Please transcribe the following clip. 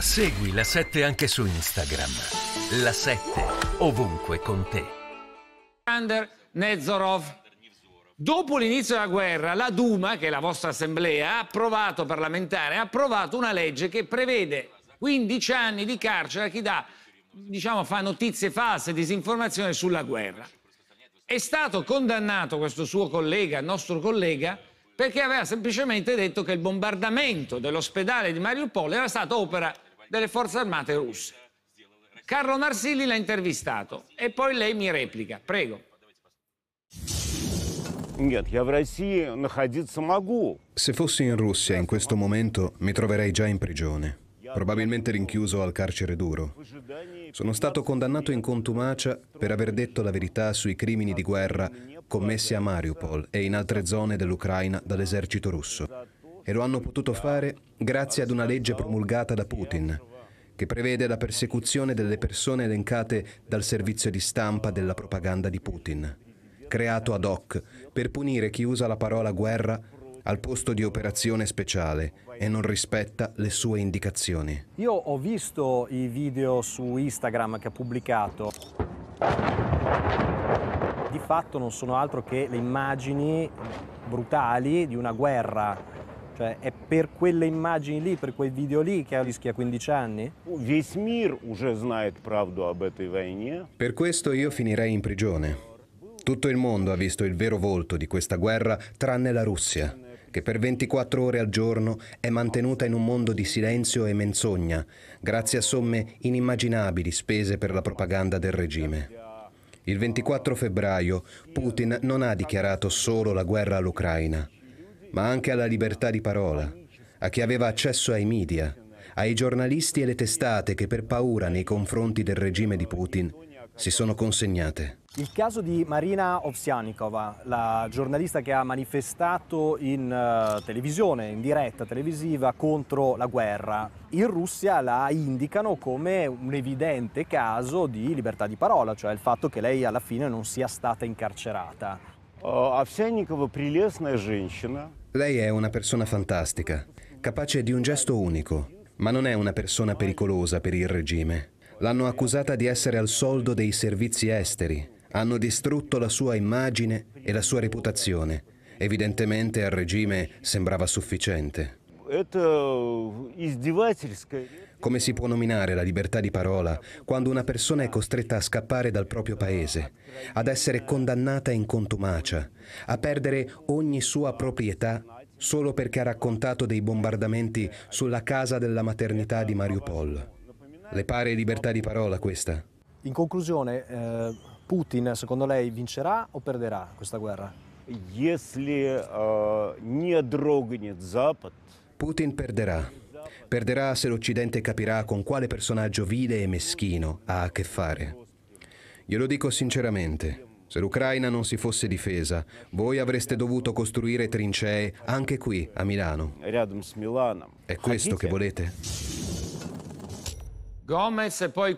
Segui la 7 anche su Instagram. La 7 ovunque con te. Under Nezorov. Dopo l'inizio della guerra, la Duma, che è la vostra assemblea, ha approvato parlamentare, ha approvato una legge che prevede 15 anni di carcere a chi dà, diciamo, fa notizie false, disinformazione sulla guerra. È stato condannato questo suo collega, nostro collega, perché aveva semplicemente detto che il bombardamento dell'ospedale di Mariupol era stata opera delle forze armate russe. Carlo Marsili l'ha intervistato e poi lei mi replica. Prego. Se fossi in Russia in questo momento mi troverei già in prigione, probabilmente rinchiuso al carcere duro. Sono stato condannato in contumacia per aver detto la verità sui crimini di guerra commessi a Mariupol e in altre zone dell'Ucraina dall'esercito russo e lo hanno potuto fare grazie ad una legge promulgata da Putin, che prevede la persecuzione delle persone elencate dal servizio di stampa della propaganda di Putin, creato ad hoc per punire chi usa la parola guerra al posto di operazione speciale e non rispetta le sue indicazioni. Io ho visto i video su Instagram che ha pubblicato. Di fatto non sono altro che le immagini brutali di una guerra cioè è per quelle immagini lì, per quei video lì che rischi a 15 anni? Per questo io finirei in prigione. Tutto il mondo ha visto il vero volto di questa guerra, tranne la Russia, che per 24 ore al giorno è mantenuta in un mondo di silenzio e menzogna, grazie a somme inimmaginabili spese per la propaganda del regime. Il 24 febbraio Putin non ha dichiarato solo la guerra all'Ucraina, ma anche alla libertà di parola, a chi aveva accesso ai media, ai giornalisti e le testate che per paura nei confronti del regime di Putin si sono consegnate. Il caso di Marina Ovsianikova, la giornalista che ha manifestato in eh, televisione, in diretta televisiva contro la guerra, in Russia la indicano come un evidente caso di libertà di parola, cioè il fatto che lei alla fine non sia stata incarcerata. Овсянникова прелестная женщина. Lei è una persona fantastica, capace di un gesto unico, ma non è una persona pericolosa per il regime. L'hanno accusata di essere al soldo dei servizi esteri, hanno distrutto la sua immagine e la sua reputazione. Evidentemente al regime sembrava sufficiente. Э, Come si può nominare la libertà di parola quando una persona è costretta a scappare dal proprio paese, ad essere condannata in contumacia, a perdere ogni sua proprietà solo perché ha raccontato dei bombardamenti sulla casa della maternità di Mariupol? Le pare libertà di parola questa? In conclusione, eh, Putin secondo lei vincerà o perderà questa guerra? Se Если э, не дрогнет Запад, Putin perderà. Perderà se l'Occidente capirà con quale personaggio vile e meschino ha a che fare. Glielo dico sinceramente, se l'Ucraina non si fosse difesa, voi avreste dovuto costruire trincee anche qui, a Milano. È questo che volete? Gomez e poi...